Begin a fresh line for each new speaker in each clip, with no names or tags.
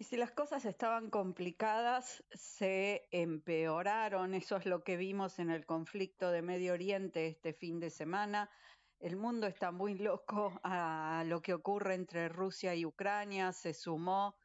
Y si las cosas estaban complicadas, se empeoraron. Eso es lo que vimos en el conflicto de Medio Oriente este fin de semana. El mundo está muy loco a lo que ocurre entre Rusia y Ucrania. Se sumó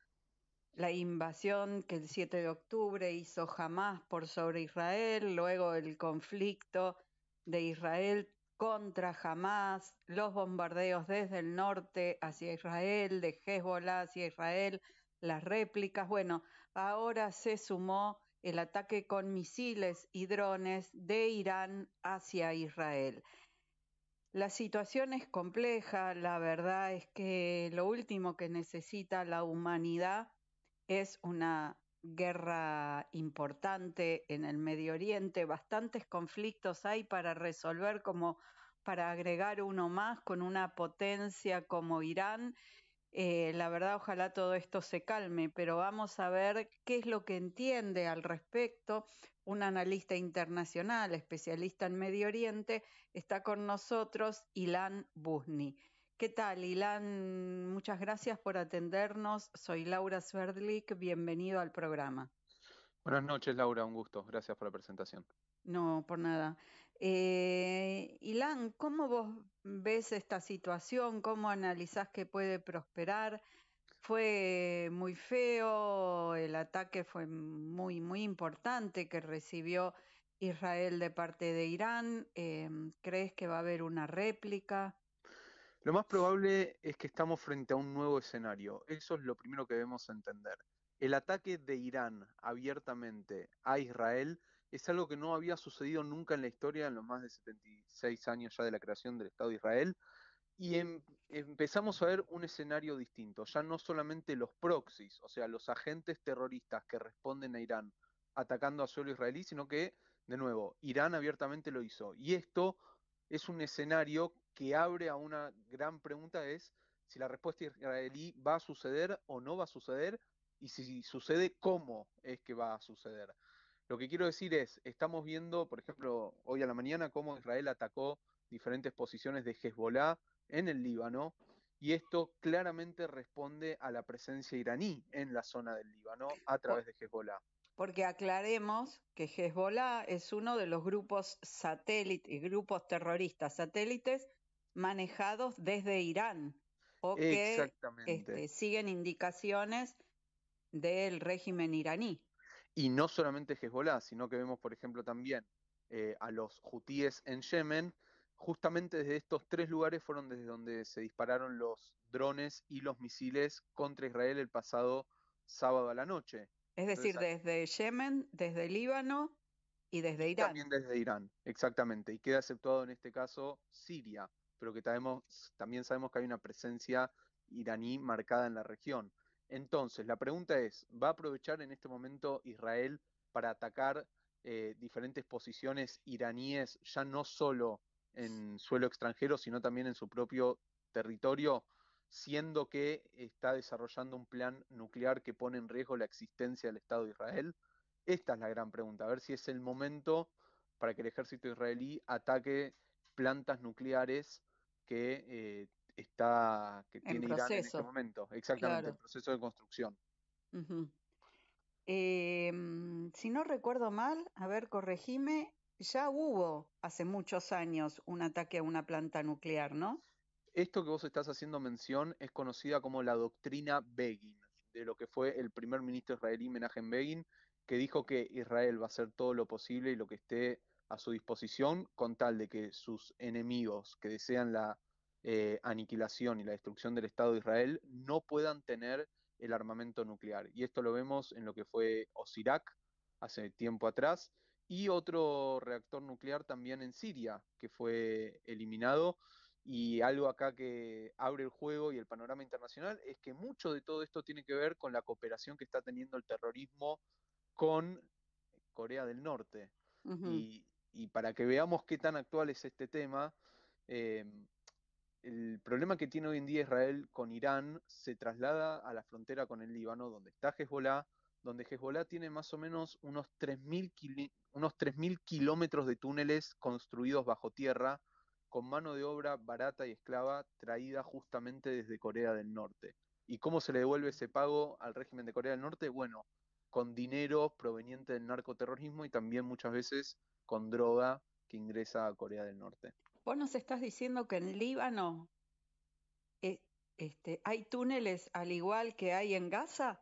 la invasión que el 7 de octubre hizo Hamas por sobre Israel, luego el conflicto de Israel contra Hamas, los bombardeos desde el norte hacia Israel, de Hezbollah hacia Israel las réplicas. Bueno, ahora se sumó el ataque con misiles y drones de Irán hacia Israel. La situación es compleja, la verdad es que lo último que necesita la humanidad es una guerra importante en el Medio Oriente, bastantes conflictos hay para resolver como para agregar uno más con una potencia como Irán eh, la verdad, ojalá todo esto se calme, pero vamos a ver qué es lo que entiende al respecto. Un analista internacional, especialista en Medio Oriente, está con nosotros, Ilan Busni. ¿Qué tal, Ilan? Muchas gracias por atendernos. Soy Laura Sverdlik, bienvenido al programa.
Buenas noches, Laura, un gusto. Gracias por la presentación.
No, por nada. Eh, Ilan, ¿cómo vos ves esta situación? ¿Cómo analizás que puede prosperar? Fue muy feo, el ataque fue muy, muy importante que recibió Israel de parte de Irán. Eh, ¿Crees que va a haber una réplica?
Lo más probable es que estamos frente a un nuevo escenario. Eso es lo primero que debemos entender. El ataque de Irán abiertamente a Israel es algo que no había sucedido nunca en la historia en los más de 76 años ya de la creación del Estado de Israel. Y em, empezamos a ver un escenario distinto, ya no solamente los proxies, o sea, los agentes terroristas que responden a Irán atacando a suelo israelí, sino que, de nuevo, Irán abiertamente lo hizo. Y esto es un escenario que abre a una gran pregunta, es si la respuesta israelí va a suceder o no va a suceder, y si sucede, cómo es que va a suceder. Lo que quiero decir es, estamos viendo, por ejemplo, hoy a la mañana cómo Israel atacó diferentes posiciones de Hezbollah en el Líbano, y esto claramente responde a la presencia iraní en la zona del Líbano a través de Hezbollah.
Porque aclaremos que Hezbollah es uno de los grupos satélites, y grupos terroristas satélites manejados desde Irán o que este, siguen indicaciones
del régimen iraní. Y no solamente Hezbollah, sino que vemos, por ejemplo, también eh, a los hutíes en Yemen. Justamente desde estos tres lugares fueron desde donde se dispararon los drones y los misiles contra Israel el pasado sábado a la noche. Es decir, desde
Yemen, desde Líbano y desde Irán. También desde
Irán, exactamente. Y queda aceptado en este caso Siria, pero que también sabemos que hay una presencia iraní marcada en la región. Entonces, la pregunta es, ¿va a aprovechar en este momento Israel para atacar eh, diferentes posiciones iraníes, ya no solo en suelo extranjero, sino también en su propio territorio, siendo que está desarrollando un plan nuclear que pone en riesgo la existencia del Estado de Israel? Esta es la gran pregunta, a ver si es el momento para que el ejército israelí ataque plantas nucleares que eh, está, que tiene Irán en este momento. Exactamente, el proceso de construcción.
Em, si no recuerdo mal, a ver, corregime, ya hubo hace muchos años un ataque a una planta nuclear, ¿no?
Esto que vos estás haciendo mención es conocida como la doctrina Begin, de lo que fue el primer ministro israelí Menachem Begin, que dijo que Israel va a hacer todo lo posible y lo que esté a su disposición con tal de que sus enemigos que desean la eh, aniquilación y la destrucción del Estado de Israel no puedan tener el armamento nuclear. Y esto lo vemos en lo que fue Osirak hace tiempo atrás y otro reactor nuclear también en Siria que fue eliminado. Y algo acá que abre el juego y el panorama internacional es que mucho de todo esto tiene que ver con la cooperación que está teniendo el terrorismo con Corea del Norte.
y,
para que veamos qué tan actual es este tema, eh, el problema que tiene hoy en día Israel con Irán se traslada a la frontera con el Líbano, donde está Hezbollah, donde Hezbollah tiene más o menos unos 3.000 unos 3.000 kilómetros de túneles construidos bajo tierra con mano de obra barata y esclava traída justamente desde Corea del Norte. ¿Y cómo se le devuelve ese pago al régimen de Corea del Norte? Bueno, con dinero proveniente del narcoterrorismo y también muchas veces con droga que ingresa a Corea del Norte vos nos estás diciendo que en Líbano
eh, este, hay túneles al igual que hay en Gaza.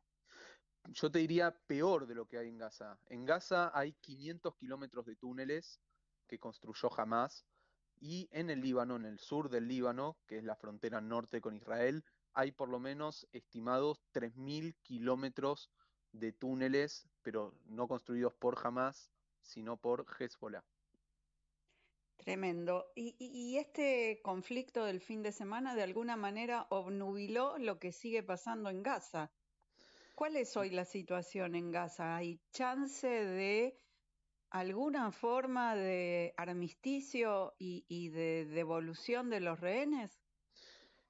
Yo te diría peor de lo que hay en Gaza. En Gaza hay 500 kilómetros de túneles que construyó Hamas y en el Líbano, en el sur del Líbano, que es la frontera norte con Israel, hay por lo menos estimados 3.000 kilómetros de túneles, pero no construidos por Hamas, sino por Hezbollah.
Tremendo. Y, este conflicto del fin de semana de alguna manera obnubiló lo que sigue pasando en Gaza. ¿Cuál es hoy la situación en Gaza? ¿Hay chance de alguna forma de armisticio y, de devolución de los rehenes?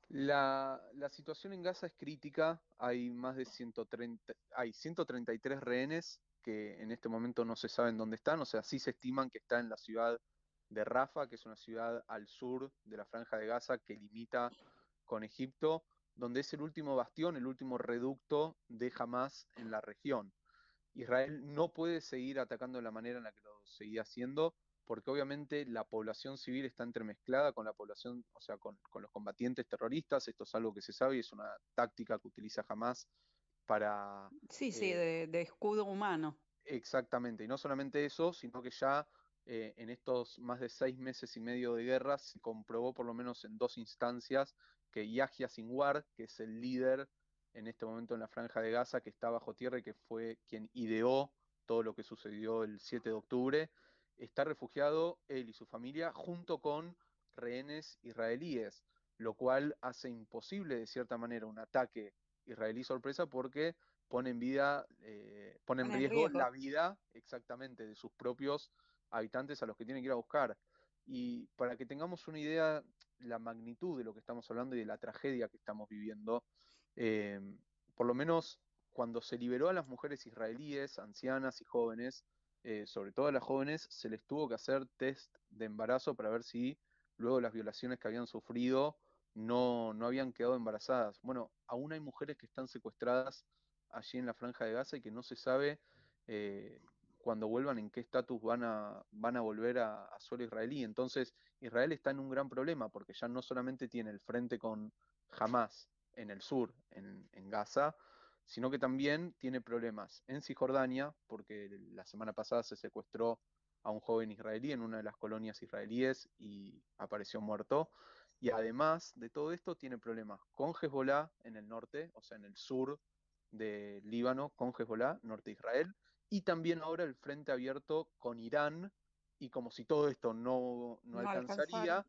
La, situación en Gaza es crítica. Hay más de 130, hay 133 rehenes que en este momento no se saben dónde están. O sea, sí se estiman que está en la ciudad de Rafa, que es una ciudad al sur de la franja de Gaza que limita con Egipto, donde es el último bastión, el último reducto de Hamas en la región. Israel no puede seguir atacando de la manera en la que lo seguía haciendo, porque obviamente la población civil está entremezclada con la población, o sea, con, los combatientes terroristas, esto es algo que se sabe y es una táctica que utiliza Hamas para... Sí, sí, eh, de escudo humano. Exactamente, y no solamente eso, sino que ya eh, en estos más de seis meses y medio de guerra se comprobó por lo menos en dos instancias que Yahya Sinwar, que es el líder en este momento en la franja de Gaza, que está bajo tierra y que fue quien ideó todo lo que sucedió el 7 de octubre, está refugiado él y su familia junto con rehenes israelíes, lo cual hace imposible de cierta manera un ataque israelí sorpresa porque pone en vida, eh, pone en riesgo, la vida exactamente de sus propios habitantes a los que tienen que ir a buscar. Y para que tengamos una idea la magnitud de lo que estamos hablando y de la tragedia que estamos viviendo, em, por lo menos cuando se liberó a las mujeres israelíes, ancianas y jóvenes, eh, sobre todo a las jóvenes, se les tuvo que hacer test de embarazo para ver si luego las violaciones que habían sufrido no, no habían quedado embarazadas. Bueno, aún hay mujeres que están secuestradas allí en la franja de Gaza y que no se sabe eh, cuando vuelvan en qué estatus van a, van a volver a, suelo israelí. Entonces Israel está en un gran problema porque ya no solamente tiene el frente con Hamas en el sur, en, en Gaza, sino que también tiene problemas en Cisjordania, porque la semana pasada se secuestró a un joven israelí en una de las colonias israelíes y apareció muerto. Y además de todo esto, tiene problemas con Hezbollah en el norte, o sea, en el sur de Líbano, con Hezbollah, norte de Israel, y también ahora el frente abierto con Irán, y como si todo esto no, no, alcanzaría,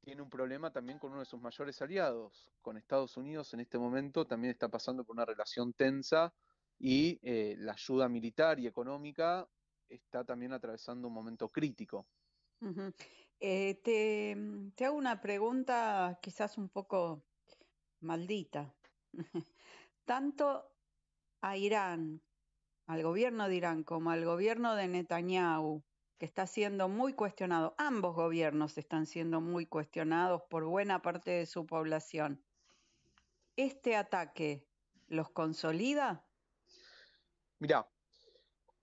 tiene un problema también con uno de sus mayores aliados, con Estados Unidos en este momento también está pasando por una relación tensa y eh, la ayuda militar y económica está también atravesando un momento crítico.
Eh, mm, te, hago una pregunta quizás un poco maldita. Tanto a Irán al gobierno de Irán como al gobierno de Netanyahu, que está siendo muy cuestionado, ambos gobiernos están siendo muy cuestionados por buena parte de su población. ¿Este ataque los consolida?
Mirá,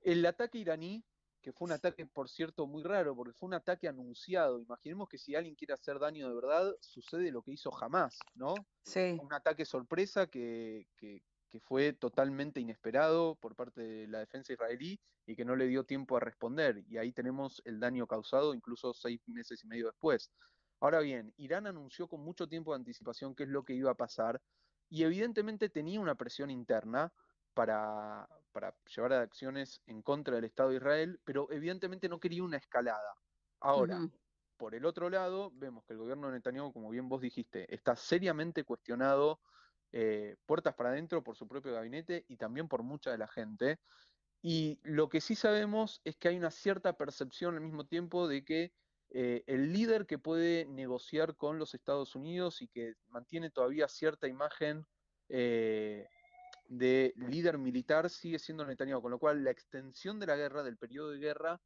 el ataque iraní, que fue un ataque, por cierto, muy raro, porque fue un ataque anunciado. Imaginemos que si alguien quiere hacer daño de verdad, sucede lo que hizo jamás, ¿no? Sí. Un ataque sorpresa que, que, que fue totalmente inesperado por parte de la defensa israelí y que no le dio tiempo a responder. Y ahí tenemos el daño causado incluso seis meses y medio después. Ahora bien, Irán anunció con mucho tiempo de anticipación qué es lo que iba a pasar y evidentemente tenía una presión interna para, llevar a acciones en contra del Estado de Israel, pero evidentemente no quería una escalada. Ahora, por el otro lado, vemos que el gobierno de Netanyahu, como bien vos dijiste, está seriamente cuestionado eh, puertas para adentro por su propio gabinete y también por mucha de la gente. Y lo que sí sabemos es que hay una cierta percepción al mismo tiempo de que eh, el líder que puede negociar con los Estados Unidos y que mantiene todavía cierta imagen eh, de líder militar sigue siendo Netanyahu, con lo cual la extensión de la guerra, del periodo de guerra,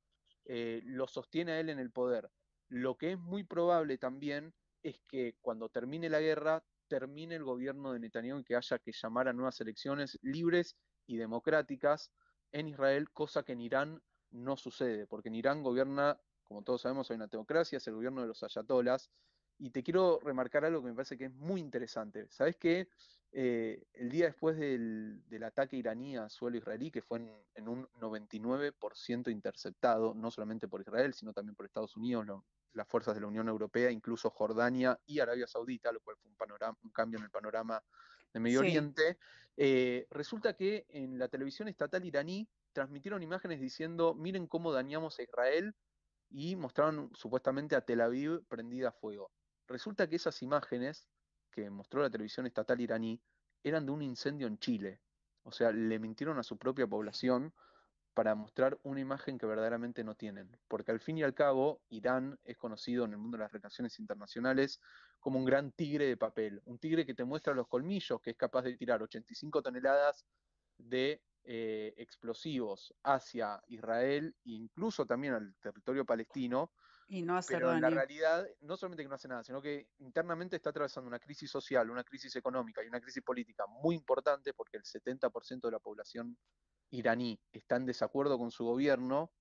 lo sostiene a él en el poder. Lo que es muy probable también es que cuando termine la guerra termine el gobierno de Netanyahu y que haya que llamar a nuevas elecciones libres y democráticas en Israel, cosa que en Irán no sucede, porque en Irán gobierna, como todos sabemos, hay una democracia, es el gobierno de los ayatolás. Y te quiero remarcar algo que me parece que es muy interesante. Sabes qué? Eh, el día después del, ataque iraní a suelo israelí, que fue en, un 99% interceptado, no solamente por Israel, sino también por Estados Unidos, las fuerzas de la Unión Europea, incluso Jordania y Arabia Saudita, lo cual fue un, cambio en el panorama de Medio Oriente, eh, resulta que en la televisión estatal iraní transmitieron imágenes diciendo, miren cómo dañamos a Israel y mostraron supuestamente a Tel Aviv prendida a fuego. Resulta que esas imágenes que mostró la televisión estatal iraní eran de un incendio en Chile. O sea, le mintieron a su propia población para mostrar una imagen que verdaderamente no tienen, porque al fin y al cabo Irán es conocido en el mundo de las relaciones internacionales como un gran tigre de papel, un tigre que te muestra los colmillos, que es capaz de tirar 85 toneladas de eh, explosivos hacia Israel e incluso también al territorio palestino. Y no hace pero en la realidad, no solamente que no hace nada, sino que internamente está atravesando una crisis social, una crisis económica y una crisis política muy importante porque el 70% de la población iraní está en desacuerdo con su gobierno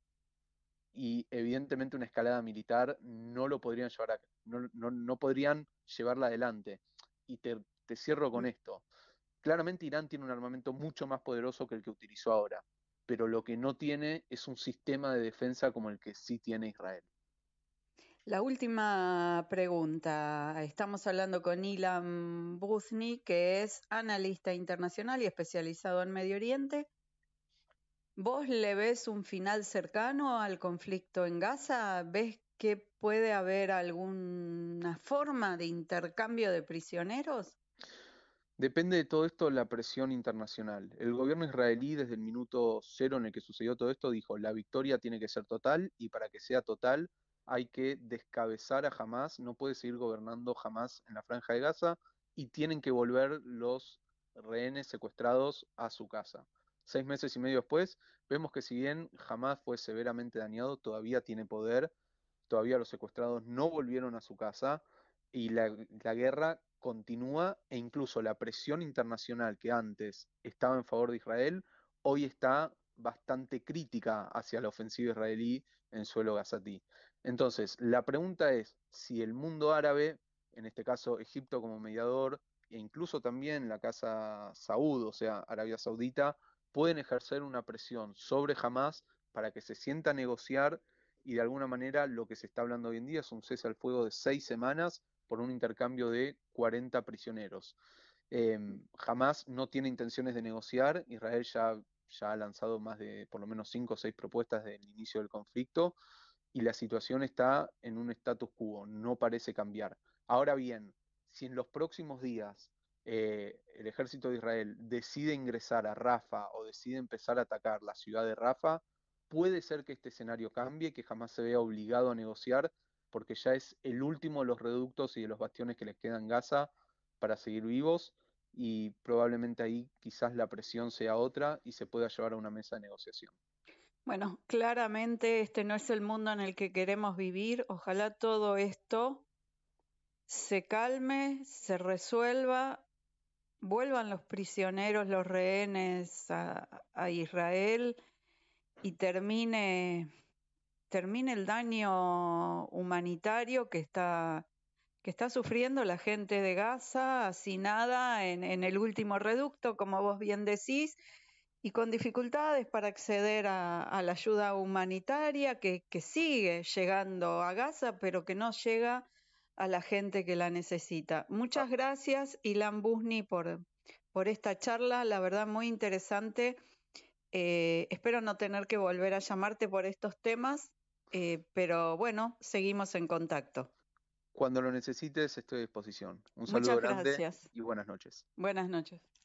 y evidentemente una escalada militar no lo podrían llevar no, no, no podrían llevarla adelante. Y te, cierro con mm. esto. Claramente Irán tiene un armamento mucho más poderoso que el que utilizó ahora, pero lo que no tiene es un sistema de defensa como el que sí tiene Israel.
La última pregunta. Estamos hablando con Ilan Buzni que es analista internacional y especializado en Medio Oriente. ¿Vos le ves un final cercano al conflicto en Gaza? ¿Ves que puede haber alguna forma de intercambio de prisioneros?
Depende de todo esto la presión internacional. El gobierno israelí desde el minuto cero en el que sucedió todo esto dijo, la victoria tiene que ser total y para que sea total hay que descabezar a Hamas, no puede seguir gobernando Hamas en la franja de Gaza y tienen que volver los rehenes secuestrados a su casa. Seis meses y medio después, vemos que si bien jamás fue severamente dañado, todavía tiene poder, todavía los secuestrados no volvieron a su casa y la, guerra continúa e incluso la presión internacional que antes estaba en favor de Israel, hoy está bastante crítica hacia la ofensiva israelí en suelo gazatí. Entonces, la pregunta es si el mundo árabe, en este caso Egipto como mediador, e incluso también la Casa Saud, o sea, Arabia Saudita, pueden ejercer una presión sobre Hamas para que se sienta a negociar y de alguna manera lo que se está hablando hoy en día es un cese al fuego de seis semanas por un intercambio de 40 prisioneros. Eh, Hamas no tiene intenciones de negociar, Israel ya, ya ha lanzado más de por lo menos cinco o seis propuestas desde el inicio del conflicto y la situación está en un status quo, no parece cambiar. Ahora bien, si en los próximos días eh, el ejército de Israel decide ingresar a Rafa o decide empezar a atacar la ciudad de Rafa, puede ser que este escenario cambie, que jamás se vea obligado a negociar, porque ya es el último de los reductos y de los bastiones que les quedan en Gaza para seguir vivos y probablemente ahí quizás la presión sea otra y se pueda llevar a una mesa de negociación.
Bueno, claramente este no es el mundo en el que queremos vivir. Ojalá todo esto se calme, se resuelva vuelvan los prisioneros, los rehenes a, Israel y termine, termine el daño humanitario que está, que está sufriendo la gente de Gaza, hacinada en, en el último reducto, como vos bien decís, y con dificultades para acceder a, la ayuda humanitaria que, que sigue llegando a Gaza, pero que no llega a la gente que la necesita. Muchas ah. gracias, Ilan Busni, por, por esta charla, la verdad muy interesante. Eh, espero no tener que volver a llamarte por estos temas, eh, pero bueno, seguimos en contacto.
Cuando lo necesites, estoy a disposición. Un saludo grande y buenas noches.
Buenas noches.